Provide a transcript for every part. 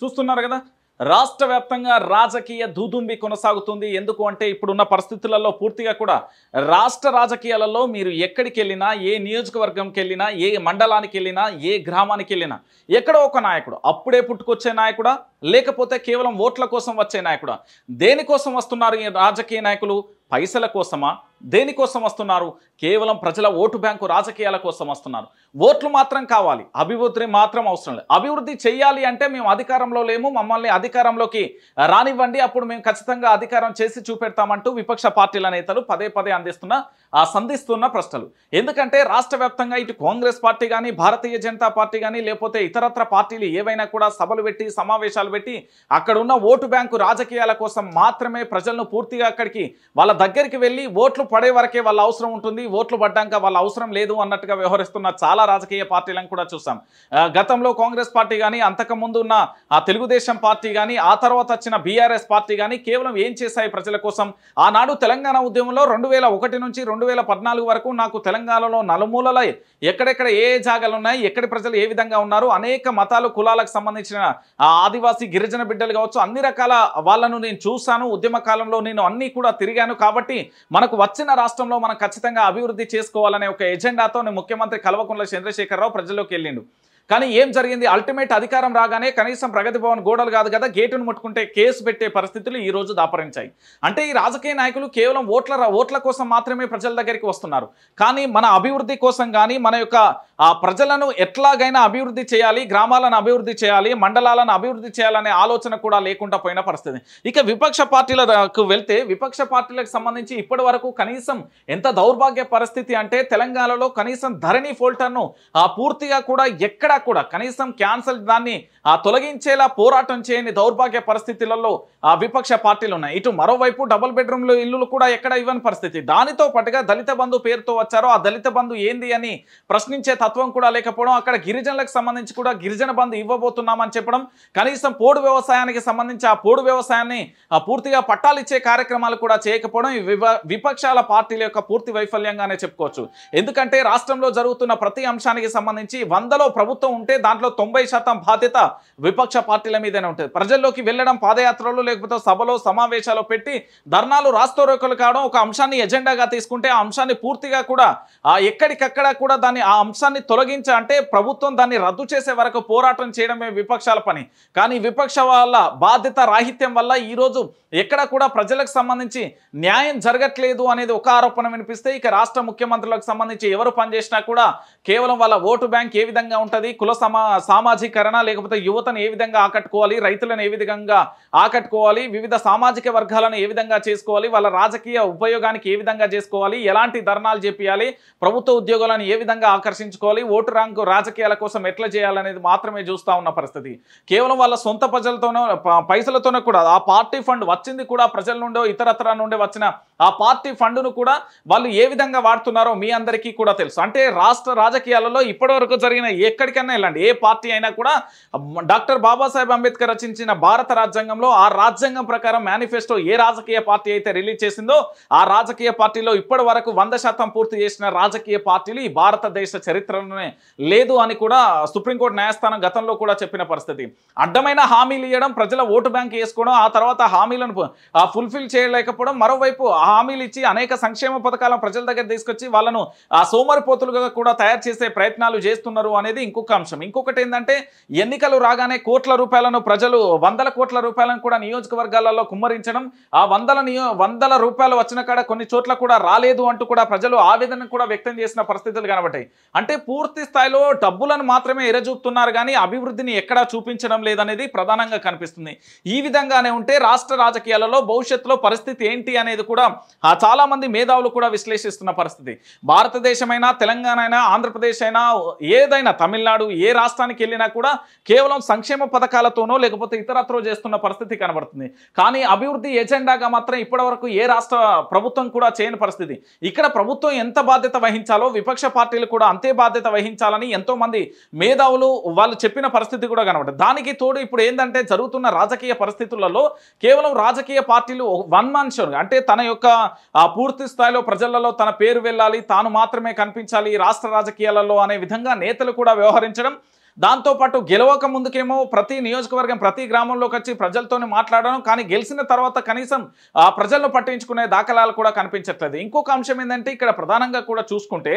చూస్తున్నారు కదా రాష్ట్ర వ్యాప్తంగా రాజకీయ దూదుంబి కొనసాగుతుంది ఎందుకు అంటే ఇప్పుడున్న పరిస్థితులలో పూర్తిగా కూడా రాష్ట్ర రాజకీయాలలో మీరు ఎక్కడికి వెళ్ళినా ఏ నియోజకవర్గంకి వెళ్ళినా ఏ మండలానికి వెళ్ళినా ఏ గ్రామానికి వెళ్ళినా ఎక్కడో ఒక నాయకుడు అప్పుడే పుట్టుకొచ్చే నాయకుడా లేకపోతే కేవలం ఓట్ల కోసం వచ్చే నాయకుడా దేనికోసం వస్తున్నారు ఈ రాజకీయ నాయకులు పైసల కోసమా దేనికోసం వస్తున్నారు కేవలం ప్రజల ఓటు బ్యాంకు రాజకీయాల కోసం వస్తున్నారు ఓట్లు మాత్రం కావాలి అభివృద్ధి మాత్రం అవసరం లేదు అభివృద్ధి చేయాలి అంటే మేము అధికారంలో లేము మమ్మల్ని అధికారంలోకి రానివ్వండి అప్పుడు మేము ఖచ్చితంగా అధికారం చేసి చూపెడతామంటూ విపక్ష పార్టీల నేతలు పదే పదే అందిస్తున్న సంధిస్తున్న ప్రశ్నలు ఎందుకంటే రాష్ట్ర ఇటు కాంగ్రెస్ పార్టీ కానీ భారతీయ జనతా పార్టీ కానీ లేకపోతే ఇతరత్ర పార్టీలు ఏవైనా కూడా సభలు పెట్టి సమావేశాలు పెట్టి అక్కడ ఉన్న ఓటు బ్యాంకు రాజకీయాల కోసం మాత్రమే ప్రజలను పూర్తిగా అక్కడికి వాళ్ళ దగ్గరికి వెళ్ళి ఓట్లు ఓట్లు పడే వరకే వాళ్ళ అవసరం ఉంటుంది ఓట్లు పడ్డాక వాళ్ళ అవసరం లేదు అన్నట్టుగా వ్యవహరిస్తున్న చాలా రాజకీయ పార్టీలను కూడా చూసాం గతంలో కాంగ్రెస్ పార్టీ కానీ అంతకుముందు ఉన్న ఆ తెలుగుదేశం పార్టీ కానీ ఆ తర్వాత వచ్చిన బీఆర్ఎస్ పార్టీ కానీ కేవలం ఏం చేశాయి ప్రజల కోసం ఆనాడు తెలంగాణ ఉద్యమంలో రెండు నుంచి రెండు వరకు నాకు తెలంగాణలో నలుమూలల ఎక్కడెక్కడ ఏ జాగాలు ఉన్నాయి ఎక్కడి ప్రజలు ఏ విధంగా ఉన్నారు అనేక మతాలు కులాలకు సంబంధించిన ఆదివాసీ గిరిజన బిడ్డలు కావచ్చు అన్ని రకాల వాళ్ళను నేను చూశాను ఉద్యమ కాలంలో నేను అన్ని కూడా తిరిగాను కాబట్టి మనకు వచ్చిన రాష్ట్రంలో మనం ఖచ్చితంగా అభివృద్ధి చేసుకోవాలనే ఒక ఎజెండాతో ముఖ్యమంత్రి కల్వకుంట్ల చంద్రశేఖరరావు ప్రజల్లోకి వెళ్ళిండు కానీ ఏం జరిగింది అల్టిమేట్ అధికారం రాగానే కనీసం ప్రగతి భవన్ గోడలు కాదు కదా గేటును ముట్టుకుంటే కేసు పెట్టే పరిస్థితులు ఈ రోజు దాపరించాయి అంటే ఈ రాజకీయ నాయకులు కేవలం ఓట్ల ఓట్ల కోసం మాత్రమే ప్రజల దగ్గరికి వస్తున్నారు కానీ మన అభివృద్ధి కోసం కానీ మన యొక్క ప్రజలను ఎట్లాగైనా అభివృద్ధి చేయాలి గ్రామాలను అభివృద్ధి చేయాలి మండలాలను అభివృద్ధి చేయాలనే ఆలోచన కూడా లేకుండా పోయిన పరిస్థితి ఇక విపక్ష పార్టీలకు వెళ్తే విపక్ష పార్టీలకు సంబంధించి ఇప్పటి వరకు కనీసం ఎంత దౌర్భాగ్య పరిస్థితి అంటే తెలంగాణలో కనీసం ధరణి ఫోల్టర్ను పూర్తిగా కూడా ఎక్కడ అయినా కూడా కనీసం క్యాన్సల్ దాన్ని తొలగించేలా పోరాటం చేయని దౌర్భాగ్య పరిస్థితులలో ఆ విపక్ష పార్టీలు ఉన్నాయి ఇటు మరోవైపు డబుల్ బెడ్రూమ్లు ఇల్లులు కూడా ఎక్కడ ఇవ్వని పరిస్థితి దానితో పాటుగా దళిత బంధు పేరుతో వచ్చారో ఆ దళిత బంధు ఏంది అని ప్రశ్నించే తత్వం కూడా లేకపోవడం అక్కడ గిరిజనులకు సంబంధించి కూడా గిరిజన బంధు ఇవ్వబోతున్నామని చెప్పడం కనీసం పోడు వ్యవసాయానికి సంబంధించి ఆ పోడు వ్యవసాయాన్ని పూర్తిగా పట్టాలిచ్చే కార్యక్రమాలు కూడా చేయకపోవడం విపక్షాల పార్టీల యొక్క పూర్తి వైఫల్యంగానే చెప్పుకోవచ్చు ఎందుకంటే రాష్ట్రంలో జరుగుతున్న ప్రతి అంశానికి సంబంధించి వందలో ప్రభుత్వం ప్రభుత్వం ఉంటే దాంట్లో తొంభై శాతం బాధ్యత విపక్ష పార్టీల మీదనే ఉంటుంది ప్రజల్లోకి వెళ్ళడం పాదయాత్రలు లేకపోతే సభలో సమావేశాలు పెట్టి ధర్నాలు రాస్తోరోకలు కావడం ఒక అంశాన్ని ఎజెండాగా తీసుకుంటే ఆ అంశాన్ని పూర్తిగా కూడా ఆ ఎక్కడికక్కడ కూడా దాన్ని ఆ అంశాన్ని తొలగించ అంటే ప్రభుత్వం దాన్ని రద్దు చేసే వరకు పోరాటం చేయడమే విపక్షాల పని కానీ విపక్ష వాళ్ళ బాధ్యత రాహిత్యం వల్ల ఈరోజు ఎక్కడ కూడా ప్రజలకు సంబంధించి న్యాయం జరగట్లేదు అనేది ఒక ఆరోపణ వినిపిస్తే ఇక రాష్ట్ర ముఖ్యమంత్రులకు సంబంధించి ఎవరు పనిచేసినా కూడా కేవలం వాళ్ళ ఓటు బ్యాంక్ ఏ విధంగా ఉంటుంది కుల సమా సామాజీకరణ లేకపోతే యువతను ఏ విధంగా ఆకట్టుకోవాలి రైతులను ఏ విధంగా ఆకట్టుకోవాలి వివిధ సామాజిక వర్గాలను ఏ విధంగా చేసుకోవాలి వాళ్ళ రాజకీయ ఉపయోగానికి ఏ విధంగా చేసుకోవాలి ఎలాంటి ధర్నాలు చేపించాలి ప్రభుత్వ ఉద్యోగాలను ఏ విధంగా ఆకర్షించుకోవాలి ఓటు ర్యాంకు రాజకీయాల కోసం ఎట్లా చేయాలనేది మాత్రమే చూస్తూ ఉన్న పరిస్థితి కేవలం వాళ్ళ సొంత ప్రజలతోనో పైసలతోనే కూడా ఆ పార్టీ ఫండ్ వచ్చింది కూడా ప్రజల నుండో ఇతరత్ర నుండి వచ్చిన ఆ పార్టీ ఫండ్ను కూడా వాళ్ళు ఏ విధంగా వాడుతున్నారో మీ అందరికీ కూడా తెలుసు అంటే రాష్ట్ర రాజకీయాలలో ఇప్పటివరకు జరిగిన ఎక్కడికైనా అయినా వెళ్ళండి ఏ పార్టీ అయినా కూడా డాక్టర్ బాబాసాహెబ్ అంబేద్కర్ రచించిన భారత రాజ్యాంగంలో ఆ రాజ్యాంగం ప్రకారం మేనిఫెస్టో ఏ రాజకీయ పార్టీ అయితే రిలీజ్ చేసిందో ఆ రాజకీయ పార్టీలో ఇప్పటి వరకు వంద శాతం పూర్తి చేసిన రాజకీయ పార్టీలు ఈ భారతదేశ చరిత్రలోనే లేదు అని కూడా సుప్రీంకోర్టు న్యాయస్థానం గతంలో కూడా చెప్పిన పరిస్థితి అడ్డమైన హామీలు ఇవ్వడం ప్రజల ఓటు బ్యాంక్ వేసుకోవడం ఆ తర్వాత హామీలను ఫుల్ఫిల్ చేయలేకపోవడం మరోవైపు హామీలు ఇచ్చి అనేక సంక్షేమ పథకాలను ప్రజల దగ్గర తీసుకొచ్చి వాళ్ళను సోమరిపోతులుగా కూడా తయారు చేసే ప్రయత్నాలు చేస్తున్నారు అనేది ఇంకొక అంశం ఇంకొకటి ఏంటంటే ఎన్నికలు రాగానే కోట్ల రూపాయలను ప్రజలు వందల కోట్ల రూపాయలను కూడా నియోజకవర్గాలలో కుమ్మరించడం ఆ వందల నియో వందల రూపాయలు వచ్చిన కాడ కొన్ని చోట్ల కూడా రాలేదు అంటూ కూడా ప్రజలు ఆవేదన కూడా వ్యక్తం చేసిన పరిస్థితులు కనబడ్డాయి అంటే పూర్తి స్థాయిలో డబ్బులను మాత్రమే ఎరచూపుతున్నారు కానీ అభివృద్ధిని ఎక్కడా చూపించడం లేదనేది ప్రధానంగా కనిపిస్తుంది ఈ విధంగానే ఉంటే రాష్ట్ర రాజకీయాలలో భవిష్యత్తులో పరిస్థితి ఏంటి అనేది కూడా చాలామంది మేధావులు కూడా విశ్లేషిస్తున్న పరిస్థితి భారతదేశమైనా తెలంగాణ అయినా ఆంధ్రప్రదేశ్ అయినా ఏదైనా తమిళనాడు తమిళనాడు ఏ రాష్ట్రానికి వెళ్ళినా కూడా కేవలం సంక్షేమ పథకాలతోనో లేకపోతే ఇతరత్రో చేస్తున్న పరిస్థితి కనబడుతుంది కానీ అభివృద్ధి ఎజెండాగా మాత్రం ఇప్పటివరకు ఏ రాష్ట్ర ప్రభుత్వం కూడా చేయని పరిస్థితి ఇక్కడ ప్రభుత్వం ఎంత బాధ్యత వహించాలో విపక్ష పార్టీలు కూడా అంతే బాధ్యత వహించాలని ఎంతోమంది మేధావులు వాళ్ళు చెప్పిన పరిస్థితి కూడా కనబడదు దానికి తోడు ఇప్పుడు ఏంటంటే జరుగుతున్న రాజకీయ పరిస్థితులలో కేవలం రాజకీయ పార్టీలు వన్ మన్ షో అంటే తన యొక్క పూర్తి స్థాయిలో ప్రజలలో తన పేరు వెళ్ళాలి తాను మాత్రమే కనిపించాలి రాష్ట్ర రాజకీయాలలో అనే విధంగా నేతలు కూడా వ్యవహరించారు సవరించడం దాంతోపాటు గెలవక ముందుకేమో ప్రతి నియోజకవర్గం ప్రతి గ్రామంలోకి వచ్చి ప్రజలతోనే మాట్లాడడం కానీ గెలిచిన తర్వాత కనీసం ఆ ప్రజలను పట్టించుకునే దాఖలాలు కూడా కనిపించట్లేదు ఇంకొక అంశం ఏంటంటే ఇక్కడ ప్రధానంగా కూడా చూసుకుంటే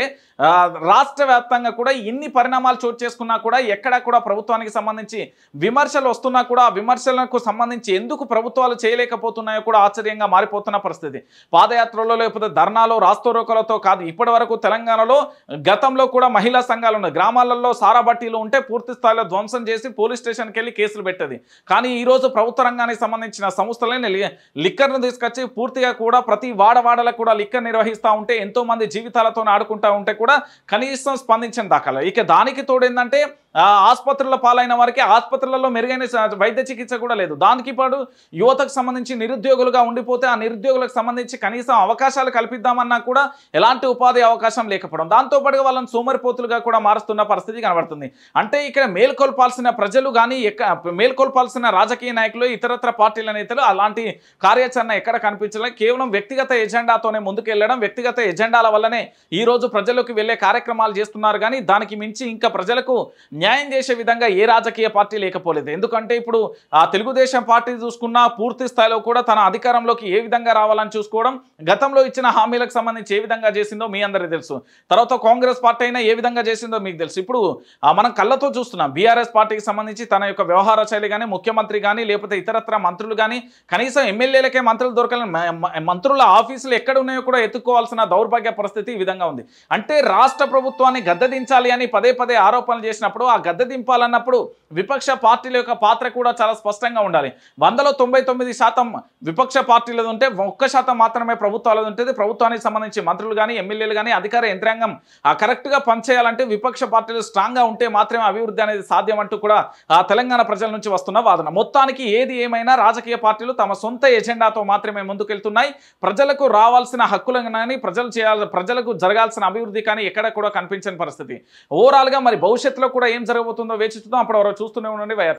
రాష్ట్ర కూడా ఇన్ని పరిణామాలు చోటు చేసుకున్నా కూడా ఎక్కడా కూడా ప్రభుత్వానికి సంబంధించి విమర్శలు వస్తున్నా కూడా విమర్శలకు సంబంధించి ఎందుకు ప్రభుత్వాలు చేయలేకపోతున్నాయో కూడా ఆశ్చర్యంగా మారిపోతున్న పరిస్థితి పాదయాత్రలో లేకపోతే ధర్నాలో రాస్తోరోకలతో కాదు ఇప్పటి తెలంగాణలో గతంలో కూడా మహిళా సంఘాలు ఉన్నాయి గ్రామాలలో సారాబట్టీలు ఉంటే పూర్తి స్థాయిలో ధ్వంసం చేసి పోలీస్ స్టేషన్కి వెళ్ళి కేసులు పెట్టేది కానీ ఈరోజు ప్రభుత్వ రంగానికి సంబంధించిన సంస్థలైన లిక్కర్ను తీసుకొచ్చి పూర్తిగా కూడా ప్రతి వాడవాడలకు కూడా లిక్కర్ నిర్వహిస్తూ ఉంటే ఎంతోమంది జీవితాలతో ఆడుకుంటూ ఉంటే కూడా కనీసం స్పందించిన దాఖలా ఇక దానికి తోడేందంటే ఆసుపత్రుల పాలైన వారికి ఆసుపత్రులలో మెరుగైన వైద్య చికిత్స కూడా లేదు దానికి పాటు యువతకు సంబంధించి నిరుద్యోగులుగా ఉండిపోతే ఆ నిరుద్యోగులకు సంబంధించి కనీసం అవకాశాలు కల్పిద్దామన్నా కూడా ఎలాంటి ఉపాధి అవకాశం లేకపోవడం దాంతోపాటుగా వాళ్ళని సోమరిపోతులుగా కూడా మారుస్తున్న పరిస్థితి కనబడుతుంది అంటే ఇక్కడ మేల్కొల్పాల్సిన ప్రజలు కానీ మేల్కొల్పాల్సిన రాజకీయ నాయకులు ఇతరత్ర పార్టీల నేతలు అలాంటి కార్యాచరణ ఎక్కడ కనిపించలే కేవలం వ్యక్తిగత ఎజెండాతోనే ముందుకెళ్లడం వ్యక్తిగత ఎజెండాల వల్లనే ఈరోజు ప్రజలకు వెళ్లే కార్యక్రమాలు చేస్తున్నారు కానీ దానికి మించి ఇంకా ప్రజలకు న్యాయం చేసే విధంగా ఏ రాజకీయ పార్టీ లేకపోలేదు ఎందుకంటే ఇప్పుడు ఆ తెలుగుదేశం పార్టీ చూసుకున్న పూర్తి స్థాయిలో కూడా తన అధికారంలోకి ఏ విధంగా రావాలని చూసుకోవడం గతంలో ఇచ్చిన హామీలకు సంబంధించి ఏ విధంగా చేసిందో మీ అందరికీ తెలుసు తర్వాత కాంగ్రెస్ పార్టీ అయినా ఏ విధంగా చేసిందో మీకు తెలుసు ఇప్పుడు మనం కళ్ళతో చూస్తున్నాం బీఆర్ఎస్ పార్టీకి సంబంధించి తన యొక్క వ్యవహార శైలి కానీ ముఖ్యమంత్రి కానీ లేకపోతే ఇతరత్ర మంత్రులు కానీ కనీసం ఎమ్మెల్యేలకే మంత్రులు దొరకలేని మంత్రుల ఆఫీసులు ఎక్కడ ఉన్నాయో కూడా ఎత్తుక్కోవాల్సిన దౌర్భాగ్య పరిస్థితి ఈ విధంగా ఉంది అంటే రాష్ట్ర ప్రభుత్వాన్ని గద్దదించాలి అని పదే పదే ఆరోపణలు చేసినప్పుడు గద్దె దింపాలన్నప్పుడు విపక్ష పార్టీల యొక్క పాత్ర కూడా చాలా స్పష్టంగా ఉండాలి వందలో తొంభై శాతం విపక్ష పార్టీలది ఉంటే ఒక్క శాతం మాత్రమే ప్రభుత్వాలది ఉంటుంది ప్రభుత్వానికి సంబంధించి మంత్రులు కానీ ఎమ్మెల్యేలు కానీ అధికార యంత్రాంగం కరెక్ట్గా పనిచేయాలంటే విపక్ష పార్టీలు స్ట్రాంగ్గా ఉంటే మాత్రమే అభివృద్ధి అనేది సాధ్యం అంటూ కూడా తెలంగాణ ప్రజల నుంచి వస్తున్న వాదన మొత్తానికి ఏది ఏమైనా రాజకీయ పార్టీలు తమ సొంత ఎజెండాతో మాత్రమే ముందుకెళ్తున్నాయి ప్రజలకు రావాల్సిన హక్కులను కానీ ప్రజలు చేయాల ప్రజలకు జరగాల్సిన అభివృద్ధి కానీ ఎక్కడ కూడా కనిపించని పరిస్థితి ఓవరాల్గా మరి భవిష్యత్తులో కూడా ఏం జరగబోతుందో వేచి చూద్దాం అప్పటి వరకు చూస్తూనే ఉండండి